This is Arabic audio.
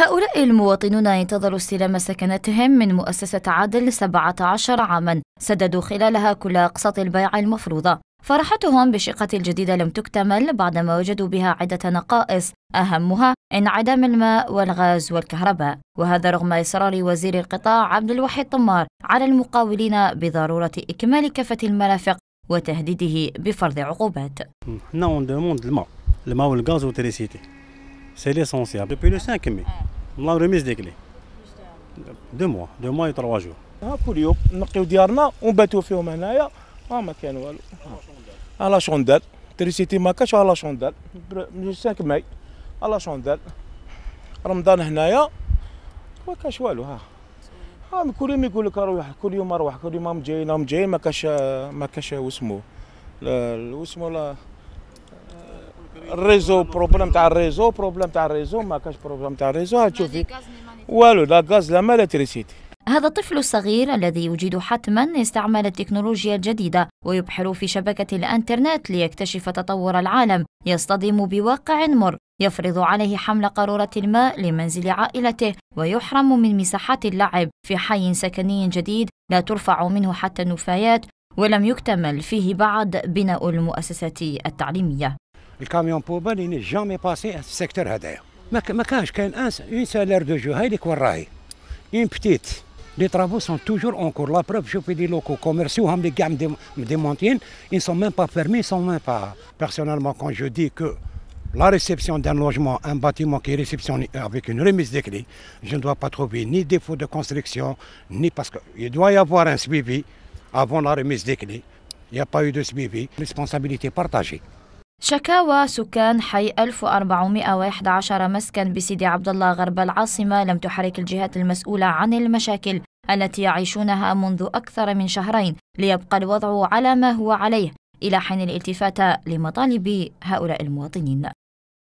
هؤلاء المواطنون ينتظروا استلام سكنتهم من مؤسسة عدل 17 عاما سددوا خلالها كل أقساط البيع المفروضة فرحتهم بالشقة الجديدة لم تكتمل بعدما وجدوا بها عدة نقائص أهمها انعدام الماء والغاز والكهرباء وهذا رغم إصرار وزير القطاع عبد الوحيد طمار على المقاولين بضرورة إكمال كافة المرافق وتهديده بفرض عقوبات. Non, on demande le mât, le mât, 5 مي لا ريميز ديك لي دو موا دو موا تروا جور ها كل يوم نقيو ديارنا ونباتو فيهم هنايا ها ما كان والو على شوندال تريسيتي ما كاش على شوندال من 5 ماي على شوندال رمضان هنايا ما كاش والو ها ها كل يوم يقول لك اروح كل يوم اروح كل يوم جاي نام جاي ما كاش ما كاش واسمو واسمو لا الريزو بروبليم تاع الريزو بروبليم تاع الريزو ما كاش بروبليم تاع الريزو تشوفي والو لا غاز لا ما هذا الطفل الصغير الذي يجيد حتما استعمال التكنولوجيا الجديدة ويبحر في شبكة الأنترنت ليكتشف تطور العالم يصطدم بواقع مر يفرض عليه حمل قارورة الماء لمنزل عائلته ويحرم من مساحات اللعب في حي سكني جديد لا ترفع منه حتى النفايات ولم يكتمل فيه بعد بناء المؤسسات التعليمية Le camion poubelle, passé اللي n'est secteur passé هذايا secteur كانش Je une اون seule heure une seule heure quoi, jeu, Une petite. Les travaux sont toujours en cours. La preuve, je fais des locaux commerciaux, comme hein, les gammes de ils ne sont même pas fermés, ils sont même pas. Personnellement, quand je dis que la réception d'un logement, un bâtiment qui est réceptionné avec une remise des clés, je ne dois pas trouver ni défaut de construction, ni parce qu'il doit y avoir un suivi avant la remise des clés. Il n'y a pas eu de suivi. Responsabilité partagée. شكاوى سكان حي 1411 مسكن بسيدي عبد الله غرب العاصمة لم تحرك الجهات المسؤولة عن المشاكل التي يعيشونها منذ أكثر من شهرين ليبقى الوضع على ما هو عليه إلى حين الالتفات لمطالب هؤلاء المواطنين